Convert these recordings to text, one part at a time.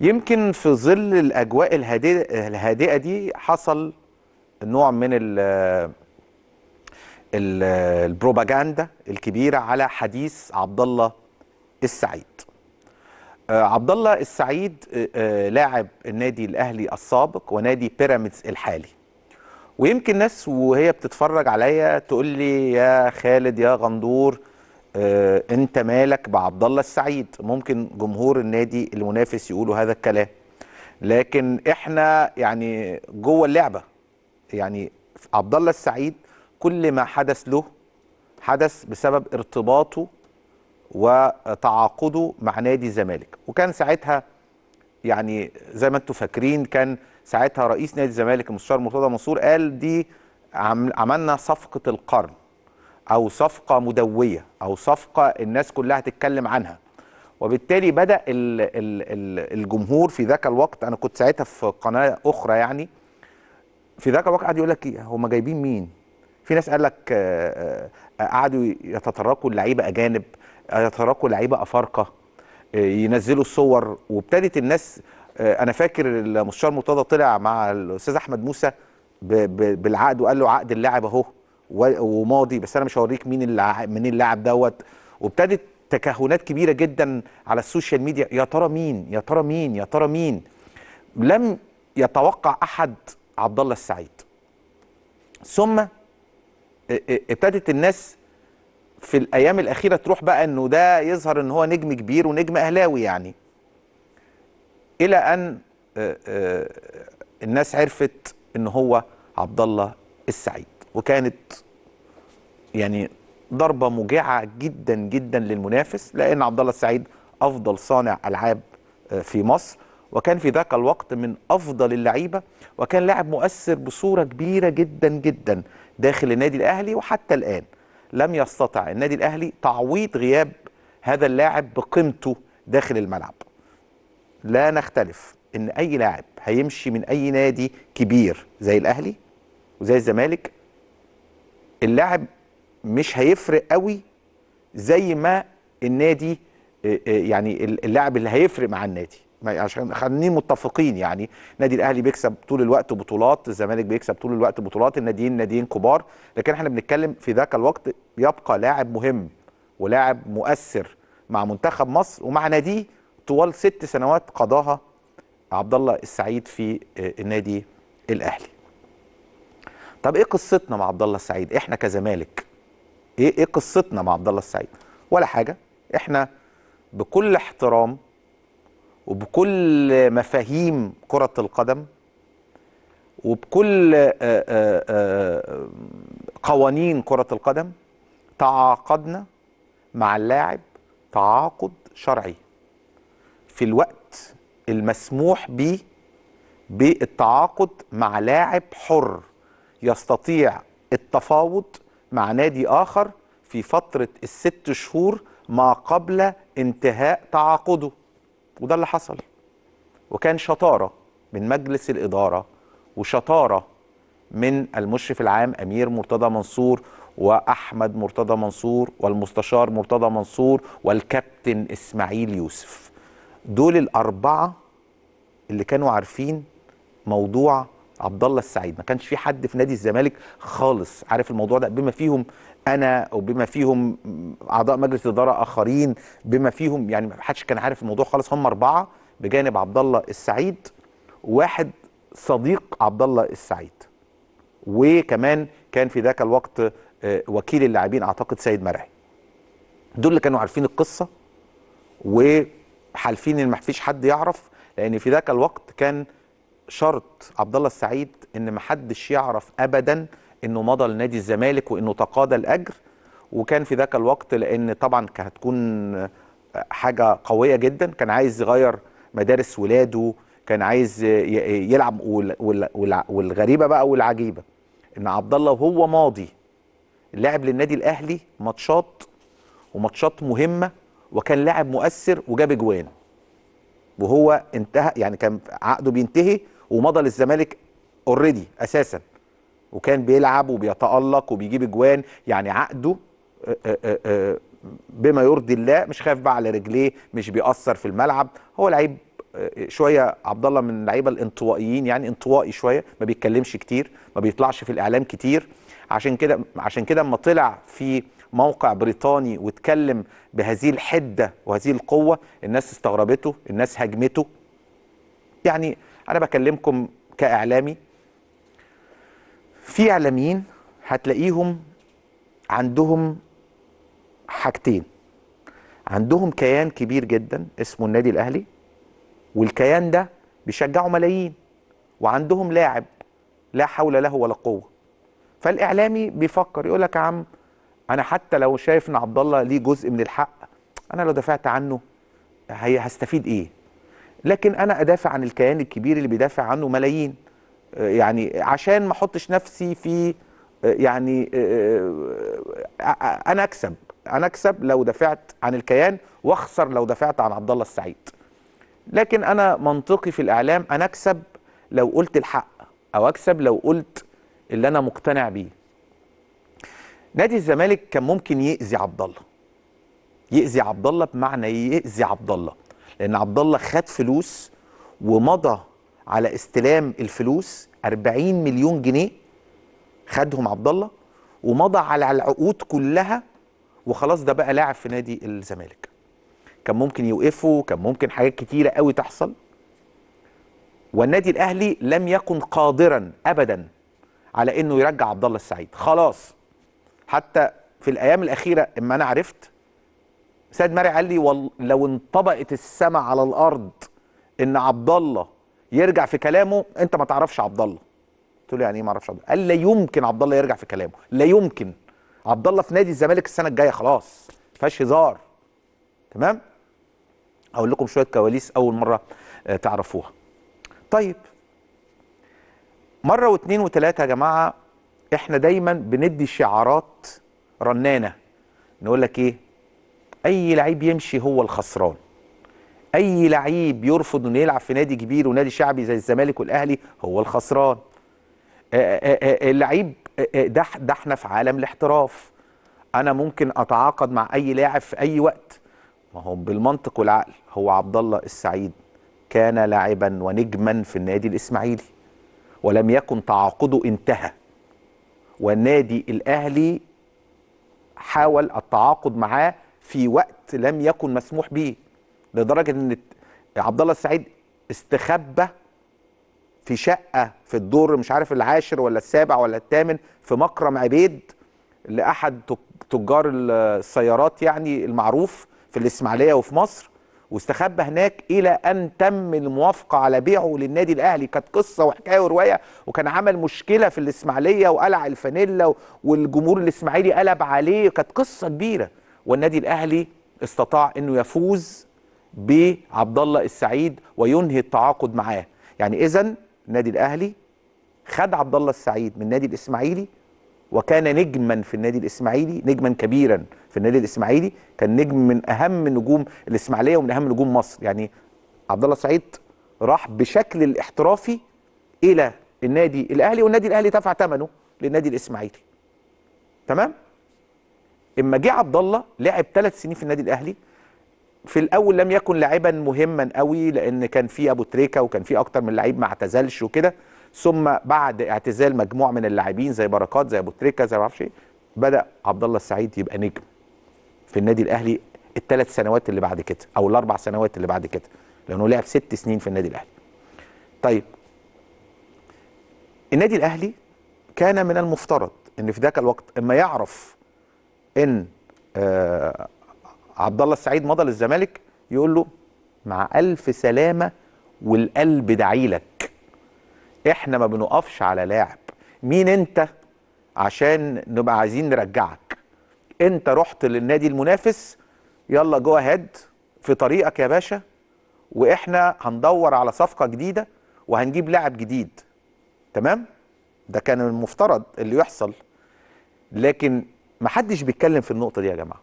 يمكن في ظل الاجواء الهادئه الهادئه دي حصل نوع من ال البروباجندا الكبيره على حديث عبد الله السعيد آه، عبد الله السعيد آه، آه، لاعب النادي الاهلي السابق ونادي بيراميدز الحالي ويمكن ناس وهي بتتفرج عليا تقول لي يا خالد يا غندور آه انت مالك بعبد الله السعيد ممكن جمهور النادي المنافس يقولوا هذا الكلام لكن احنا يعني جوه اللعبه يعني عبد الله السعيد كل ما حدث له حدث بسبب ارتباطه وتعاقده مع نادي الزمالك وكان ساعتها يعني زي ما انتم فاكرين كان ساعتها رئيس نادي الزمالك المستشار مرتضى منصور قال دي عملنا صفقه القرن او صفقه مدويه او صفقه الناس كلها تتكلم عنها وبالتالي بدا الجمهور في ذاك الوقت انا كنت ساعتها في قناه اخرى يعني في ذاك الوقت قعد يقول لك إيه، هم جايبين مين في ناس قال لك آه، آه، قعدوا يتطرقوا لعيبه اجانب يتطرقوا لعيبه افارقه آه، ينزلوا الصور وابتدت الناس انا فاكر المستشار مرتضى طلع مع الاستاذ احمد موسى بالعقد وقال له عقد اللاعب اهو وماضي بس انا مش هوريك مين اللاعب مين اللاعب دوت وابتدت تكهنات كبيره جدا على السوشيال ميديا يا ترى مين يا ترى مين يا ترى مين لم يتوقع احد عبد الله السعيد ثم ابتدت الناس في الايام الاخيره تروح بقى انه ده يظهر ان هو نجم كبير ونجم اهلاوي يعني الى ان الناس عرفت ان هو عبد الله السعيد وكانت يعني ضربه موجعه جدا جدا للمنافس لان عبد الله السعيد افضل صانع العاب آه، في مصر وكان في ذاك الوقت من افضل اللعيبه وكان لاعب مؤثر بصوره كبيره جدا جدا داخل النادي الاهلي وحتى الان لم يستطع النادي الاهلي تعويض غياب هذا اللاعب بقيمته داخل الملعب لا نختلف ان اي لاعب هيمشي من اي نادي كبير زي الاهلي وزي الزمالك اللاعب مش هيفرق قوي زي ما النادي آه، آه، يعني اللاعب اللي هيفرق مع النادي عشان خلينا متفقين يعني النادي الاهلي بيكسب طول الوقت بطولات الزمالك بيكسب طول الوقت بطولات الناديين ناديين كبار لكن احنا بنتكلم في ذاك الوقت يبقى لاعب مهم ولاعب مؤثر مع منتخب مصر ومع ناديه طوال ست سنوات قضاها عبد الله السعيد في آه، النادي الاهلي طب ايه قصتنا مع عبد الله السعيد احنا كزمالك ايه ايه قصتنا مع عبد الله السعيد ولا حاجه احنا بكل احترام وبكل مفاهيم كره القدم وبكل آه، آه، آه، قوانين كره القدم تعاقدنا مع اللاعب تعاقد شرعي في الوقت المسموح به بالتعاقد مع لاعب حر يستطيع التفاوض مع نادي آخر في فترة الست شهور ما قبل انتهاء تعاقده وده اللي حصل وكان شطارة من مجلس الإدارة وشطارة من المشرف العام أمير مرتضى منصور وأحمد مرتضى منصور والمستشار مرتضى منصور والكابتن إسماعيل يوسف دول الأربعة اللي كانوا عارفين موضوع عبد الله السعيد ما كانش في حد في نادي الزمالك خالص عارف الموضوع ده بما فيهم انا وبما فيهم اعضاء مجلس اداره اخرين بما فيهم يعني ما حدش كان عارف الموضوع خالص هم اربعه بجانب عبد الله السعيد واحد صديق عبد الله السعيد وكمان كان في ذاك الوقت آه، وكيل اللاعبين اعتقد سيد مرعي دول اللي كانوا عارفين القصه وحالفين ان ما فيش حد يعرف لان في ذاك الوقت كان شرط عبد الله السعيد ان محدش يعرف ابدا انه مضى لنادي الزمالك وانه تقاضى الاجر وكان في ذاك الوقت لان طبعا كانت هتكون حاجه قويه جدا كان عايز يغير مدارس ولاده كان عايز يلعب والغريبه بقى والعجيبه ان عبد الله وهو ماضي لعب للنادي الاهلي ماتشات وماتشات مهمه وكان لاعب مؤثر وجاب اجوان وهو انتهى يعني كان عقده بينتهي ومضى للزمالك اوريدي اساسا وكان بيلعب وبيتالق وبيجيب اجوان يعني عقده آه، آه، آه، بما يرضي الله مش خايف بقى على رجليه مش بيأثر في الملعب هو لعيب شويه عبد الله من اللعيبه الانطوائيين يعني انطوائي شويه ما بيتكلمش كتير ما بيطلعش في الاعلام كتير عشان كده عشان كده اما طلع في موقع بريطاني واتكلم بهذه الحده وهذه القوه الناس استغربته الناس هاجمته يعني انا بكلمكم كاعلامي في اعلاميين هتلاقيهم عندهم حاجتين عندهم كيان كبير جدا اسمه النادي الاهلي والكيان ده بيشجعوا ملايين وعندهم لاعب لا حول له ولا قوه فالاعلامي بيفكر يقول لك يا عم انا حتى لو شايف ان عبد الله ليه جزء من الحق انا لو دفعت عنه هستفيد ايه لكن انا ادافع عن الكيان الكبير اللي بيدافع عنه ملايين آه، يعني عشان ما احطش نفسي في آه، يعني آه، انا اكسب انا اكسب لو دافعت عن الكيان واخسر لو دافعت عن عبد الله السعيد لكن انا منطقي في الاعلام انا اكسب لو قلت الحق او اكسب لو قلت اللي انا مقتنع بيه نادي الزمالك كان ممكن يأذي عبد الله يأذي عبد الله بمعنى يأذي عبد الله لان عبد الله خد فلوس ومضى على استلام الفلوس 40 مليون جنيه خدهم عبد الله ومضى على العقود كلها وخلاص ده بقى لاعب في نادي الزمالك كان ممكن يوقفه كان ممكن حاجات كتيره قوي تحصل والنادي الاهلي لم يكن قادرا ابدا على انه يرجع عبد الله السعيد خلاص حتى في الايام الاخيره اما انا عرفت سيد ماري قال لي وال... لو انطبقت السماء على الارض ان عبد الله يرجع في كلامه انت ما تعرفش عبد الله قلت له يعني ايه ما اعرفش عبد الله قال لا يمكن عبد الله يرجع في كلامه لا يمكن عبد الله في نادي الزمالك السنه الجايه خلاص ما فيهاش هزار تمام اقول لكم شويه كواليس اول مره آه، تعرفوها طيب مره واثنين وثلاثه يا جماعه احنا دايما بندي شعارات رنانه نقول لك ايه اي لعيب يمشي هو الخسران اي لعيب يرفض انه يلعب في نادي كبير ونادي شعبي زي الزمالك والاهلي هو الخسران اللعيب ده ده احنا في عالم الاحتراف انا ممكن اتعاقد مع اي لاعب في اي وقت ما هو بالمنطق والعقل هو عبد الله السعيد كان لاعبا ونجما في النادي الاسماعيلي ولم يكن تعاقده انتهى والنادي الاهلي حاول التعاقد معاه في وقت لم يكن مسموح به لدرجه ان عبد الله السعيد استخبى في شقه في الدور مش عارف العاشر ولا السابع ولا الثامن في مكرم عبيد لاحد تجار السيارات يعني المعروف في الاسماعيليه وفي مصر واستخبى هناك الى ان تم الموافقه على بيعه للنادي الاهلي كانت قصه وحكايه وروايه وكان عمل مشكله في الاسماعيليه وقلع الفانيلا والجمهور الاسماعيلي قلب عليه كانت قصه كبيره والنادي الاهلي استطاع انه يفوز بعبد الله السعيد وينهي التعاقد معاه يعني اذا النادي الاهلي خد عبد الله السعيد من النادي الاسماعيلي وكان نجما في النادي الاسماعيلي نجما كبيرا في النادي الاسماعيلي كان نجم من اهم نجوم الاسماعيليه ومن اهم نجوم مصر يعني عبد الله السعيد راح بشكل الاحترافي الى النادي الاهلي والنادي الاهلي دفع ثمنه للنادي الاسماعيلي تمام اما جه عبد الله لعب ثلاث سنين في النادي الاهلي في الاول لم يكن لاعبا مهما قوي لان كان في ابو تريكه وكان في اكتر من لعيب ما اعتزلش وكده ثم بعد اعتزال مجموعه من اللاعبين زي بركات زي ابو تريكه زي ما اعرفش إيه، بدا عبد الله السعيد يبقى نجم في النادي الاهلي الثلاث سنوات اللي بعد كده او الاربع سنوات اللي بعد كده لانه لعب ست سنين في النادي الاهلي طيب النادي الاهلي كان من المفترض ان في ذاك الوقت اما يعرف ان آه عبد الله السعيد مضى للزمالك يقول له مع الف سلامه والقلب دعيلك احنا ما بنقفش على لاعب مين انت عشان نبقى عايزين نرجعك انت رحت للنادي المنافس يلا جو هاد في طريقك يا باشا واحنا هندور على صفقه جديده وهنجيب لاعب جديد تمام ده كان المفترض اللي يحصل لكن ما حدش بيتكلم في النقطه دي يا جماعه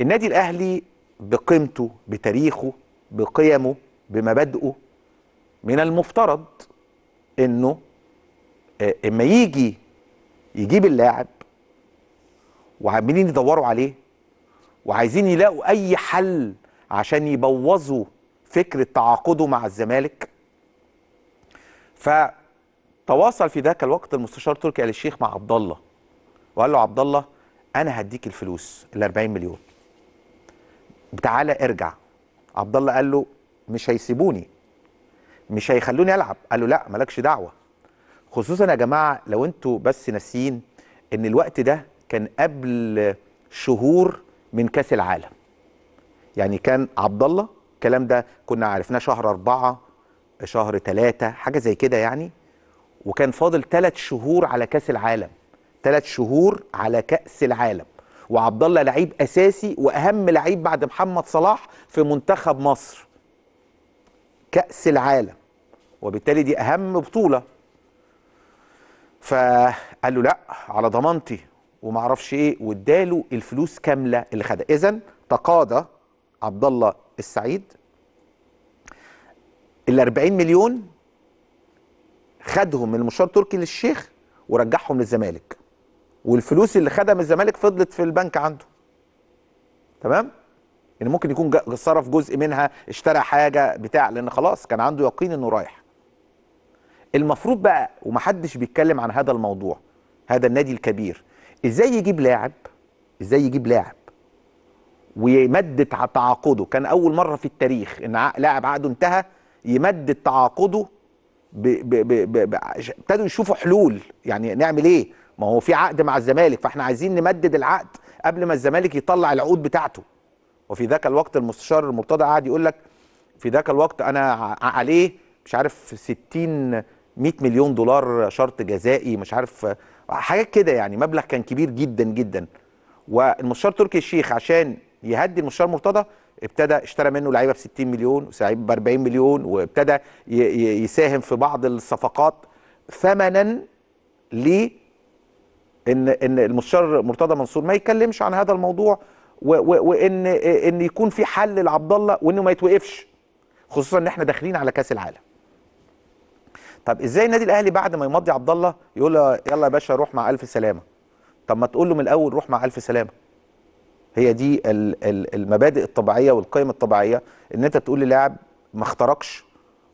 النادي الاهلي بقيمته بتاريخه بقيمه بمبادئه من المفترض انه آه، اما يجي يجيب اللاعب وعاملين يدوروا عليه وعايزين يلاقوا اي حل عشان يبوظوا فكره تعاقده مع الزمالك فتواصل في ذاك الوقت المستشار تركي آل الشيخ مع عبد الله وقال له عبد الله انا هديك الفلوس ال 40 مليون تعالى ارجع عبد الله قال له مش هيسيبوني مش هيخلوني العب قال له لا مالكش دعوه خصوصا يا جماعه لو انتوا بس ناسيين ان الوقت ده كان قبل شهور من كاس العالم يعني كان عبد الله الكلام ده كنا عرفناه شهر أربعة شهر ثلاثة حاجة زي كده يعني وكان فاضل ثلاث شهور على كاس العالم ثلاث شهور على كاس العالم وعبد الله لعيب اساسي واهم لعيب بعد محمد صلاح في منتخب مصر كاس العالم وبالتالي دي اهم بطوله فقال له لا على ضمانتي وما اعرفش ايه واداله الفلوس كامله اللي خدها اذا تقاضى عبد الله السعيد ال 40 مليون خدهم من المشار التركي للشيخ ورجعهم للزمالك والفلوس اللي خدم الزمالك فضلت في البنك عنده تمام يعني ممكن يكون صرف جزء منها اشترى حاجه بتاع لان خلاص كان عنده يقين انه رايح المفروض بقى ومحدش بيتكلم عن هذا الموضوع هذا النادي الكبير ازاي يجيب لاعب ازاي يجيب لاعب ويمدد تعاقده كان اول مره في التاريخ ان لاعب عقده انتهى يمدد تعاقده ابتدوا يشوفوا حلول يعني نعمل ايه ما هو في عقد مع الزمالك فاحنا عايزين نمدد العقد قبل ما الزمالك يطلع العقود بتاعته وفي ذاك الوقت المستشار المرتضى قعد يقول لك في ذاك الوقت انا عليه مش عارف 60 100 مليون دولار شرط جزائي مش عارف حاجات كده يعني مبلغ كان كبير جدا جدا والمستشار تركي الشيخ عشان يهدي المستشار مرتضى ابتدى اشترى منه لعيبه ب 60 مليون ولعيبه ب 40 مليون وابتدى يساهم في بعض الصفقات ثمنا ل ان ان المستشار مرتضى منصور ما يتكلمش عن هذا الموضوع وان ان يكون في حل لعبد الله وانه ما يتوقفش خصوصا ان احنا داخلين على كاس العالم طب ازاي النادي الاهلي بعد ما يمضي عبد الله يقول له يلا يا باشا روح مع الف سلامه طب ما تقول له من الاول روح مع الف سلامه هي دي المبادئ الطبيعيه والقيم الطبيعيه ان انت تقول للاعب ما اخترقش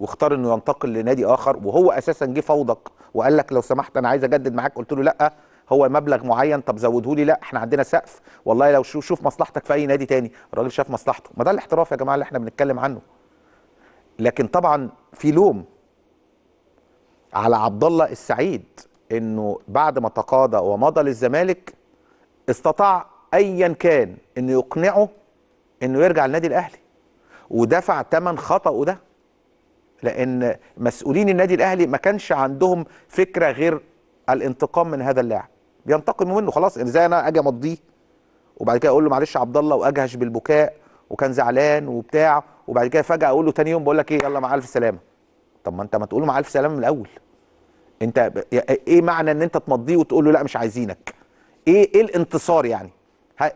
واختار انه ينتقل لنادي اخر وهو اساسا جه فوضك وقال لك لو سمحت انا عايز اجدد معاك قلت له لا هو مبلغ معين طب زوده لي لا احنا عندنا سقف والله لو شوف مصلحتك في اي نادي تاني الراجل شاف مصلحته ما ده الاحتراف يا جماعه اللي احنا بنتكلم عنه لكن طبعا في لوم على عبد الله السعيد انه بعد ما تقاضى ومضى للزمالك استطاع ايا كان انه يقنعه انه يرجع النادي الاهلي ودفع ثمن خطأه ده لان مسؤولين النادي الاهلي ما كانش عندهم فكره غير الانتقام من هذا اللاعب بينتقموا منه خلاص زي انا اجي امضيه وبعد كده اقول له معلش يا عبد الله واجهش بالبكاء وكان زعلان وبتاع وبعد كده فجاه اقول له ثاني يوم بقول لك ايه يلا مع الف سلامه طب ما انت ما تقول له مع الف سلامه من الاول انت إيه،, ايه معنى ان انت تمضيه وتقول له لا مش عايزينك ايه ايه الانتصار يعني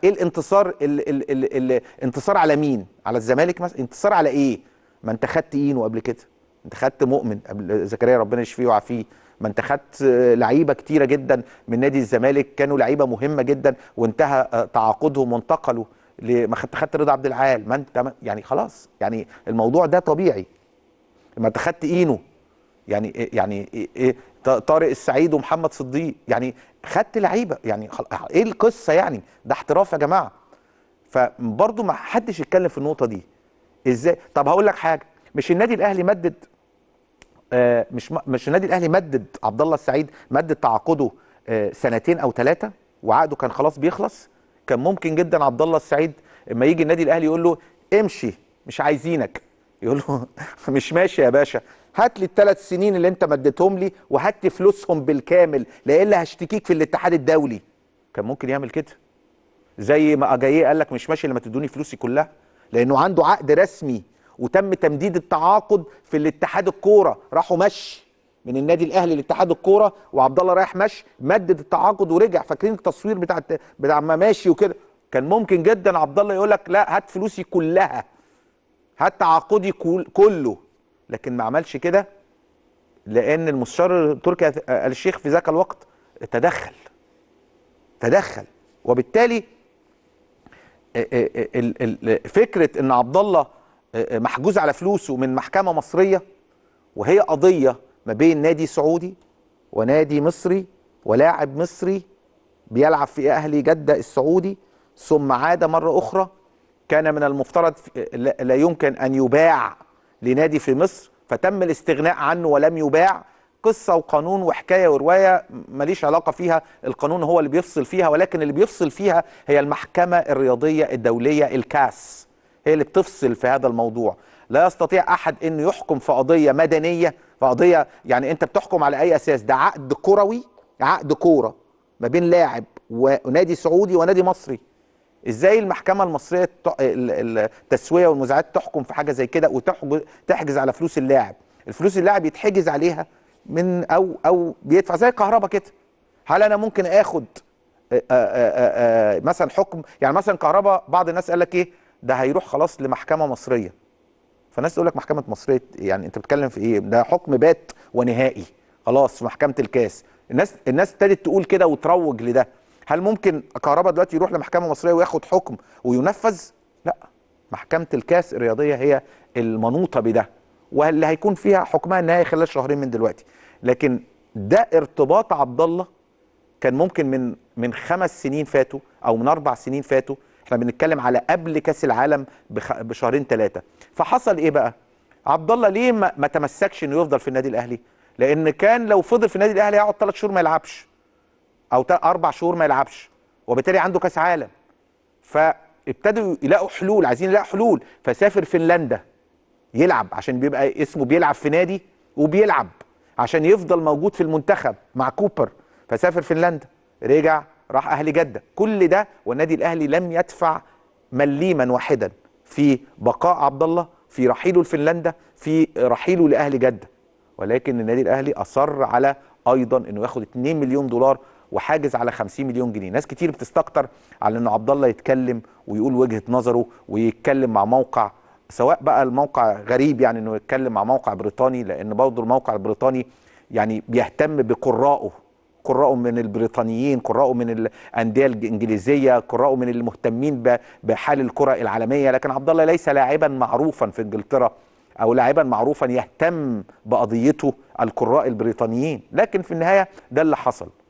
ايه الانتصار ال ال ال الانتصار على مين على الزمالك مثلا انتصار على ايه ما انت خدت اينو قبل كده انت خدت مؤمن قبل زكريا ربنا يشفيه ويعافيه ما انت خدت لعيبه كتيره جدا من نادي الزمالك كانوا لعيبه مهمه جدا وانتهى آه، تعاقدهم وانتقلوا ما خدت خدت رضا عبد العال ما انت يعني خلاص يعني الموضوع ده طبيعي ما انت خدت اينو يعني إيه، يعني إيه, إيه، طارق السعيد ومحمد صديق يعني خدت لعيبه يعني آه، ايه القصه يعني ده احتراف يا جماعه فبرضه ما حدش يتكلم في النقطه دي ازاي طب هقول لك حاجه مش النادي الاهلي مدد آه، مش مش النادي الاهلي مدد عبد الله السعيد مدد تعاقده آه، سنتين او ثلاثه وعقده كان خلاص بيخلص كان ممكن جدا عبد الله السعيد اما يجي النادي الاهلي يقول له امشي مش عايزينك يقول له مش ماشي يا باشا هات لي الثلاث سنين اللي انت مديتهم لي وهات فلوسهم بالكامل لالا هشتكيك في الاتحاد الدولي كان ممكن يعمل كده زي ما اجاييه قال لك مش ماشي لما تدوني فلوسي كلها لانه عنده عقد رسمي وتم تمديد التعاقد في الاتحاد الكوره راحوا مشي من النادي الاهلي لاتحاد الكوره وعبد الله رايح مشي مدد التعاقد ورجع فاكرين التصوير بتاع بتاع ما ماشي وكده كان ممكن جدا عبد الله يقول لك لا هات فلوسي كلها هات تعاقدي كله لكن ما عملش كده لان المستشار التركي الشيخ في ذاك الوقت تدخل تدخل وبالتالي آه، آه، آه، فكره ان عبد الله آه، آه، محجوز على فلوسه من محكمه مصريه وهي قضيه ما بين نادي سعودي ونادي مصري ولاعب مصري بيلعب في اهلي جده السعودي ثم عاد مره اخرى كان من المفترض لا يمكن ان يباع لنادي في مصر فتم الاستغناء عنه ولم يباع قصه وقانون وحكايه وروايه ماليش علاقه فيها القانون هو اللي بيفصل فيها ولكن اللي بيفصل فيها هي المحكمه الرياضيه الدوليه الكاس هي اللي بتفصل في هذا الموضوع لا يستطيع احد انه يحكم في قضيه مدنيه في قضيه يعني انت بتحكم على اي اساس ده عقد كروي عقد كوره ما بين لاعب ونادي سعودي ونادي مصري ازاي المحكمه المصريه التسويه والمزاعات تحكم في حاجه زي كده وتحجز على فلوس اللاعب الفلوس اللاعب يتحجز عليها من او او بيدفع زي الكهرباء كده هل انا ممكن اخد آآ آآ آآ مثلا حكم يعني مثلا كهرباء بعض الناس قال لك ايه ده هيروح خلاص لمحكمه مصريه فالناس تقول لك محكمه مصريه يعني انت بتتكلم في ايه ده حكم بات ونهائي خلاص في محكمه الكاس الناس الناس ابتدت تقول كده وتروج لده هل ممكن كهربا دلوقتي يروح لمحكمه مصريه وياخد حكم وينفذ لا محكمه الكاس الرياضيه هي المنوطه بده واللي هيكون فيها حكمها النهائي خلال شهرين من دلوقتي لكن ده ارتباط عبد الله كان ممكن من من خمس سنين فاتوا او من اربع سنين فاتوا احنا بنتكلم على قبل كاس العالم بخ... بشهرين ثلاثه فحصل ايه بقى عبد الله ليه ما... ما تمسكش انه يفضل في النادي الاهلي لان كان لو فضل في النادي الاهلي هيقعد ثلاث شهور ما يلعبش او اربع شهور ما يلعبش وبالتالي عنده كاس عالم فابتدوا يلاقوا حلول عايزين يلاقوا حلول فسافر فنلندا يلعب عشان بيبقى اسمه بيلعب في نادي وبيلعب عشان يفضل موجود في المنتخب مع كوبر فسافر فنلندا رجع راح اهلي جده كل ده والنادي الاهلي لم يدفع مليما واحدا في بقاء عبد الله في رحيله لفنلندا في رحيله لاهل جده ولكن النادي الاهلي اصر على ايضا انه ياخد 2 مليون دولار وحاجز على 50 مليون جنيه ناس كتير بتستكتر على انه عبد الله يتكلم ويقول وجهه نظره ويتكلم مع موقع سواء بقى الموقع غريب يعني انه يتكلم مع موقع بريطاني لان برضه الموقع البريطاني يعني بيهتم بقرائه قراءه من البريطانيين قراءه من الانديه الانجليزيه قراءه من المهتمين بحال الكره العالميه لكن عبد الله ليس لاعبا معروفا في انجلترا او لاعبا معروفا يهتم بقضيته القراء البريطانيين لكن في النهايه ده اللي حصل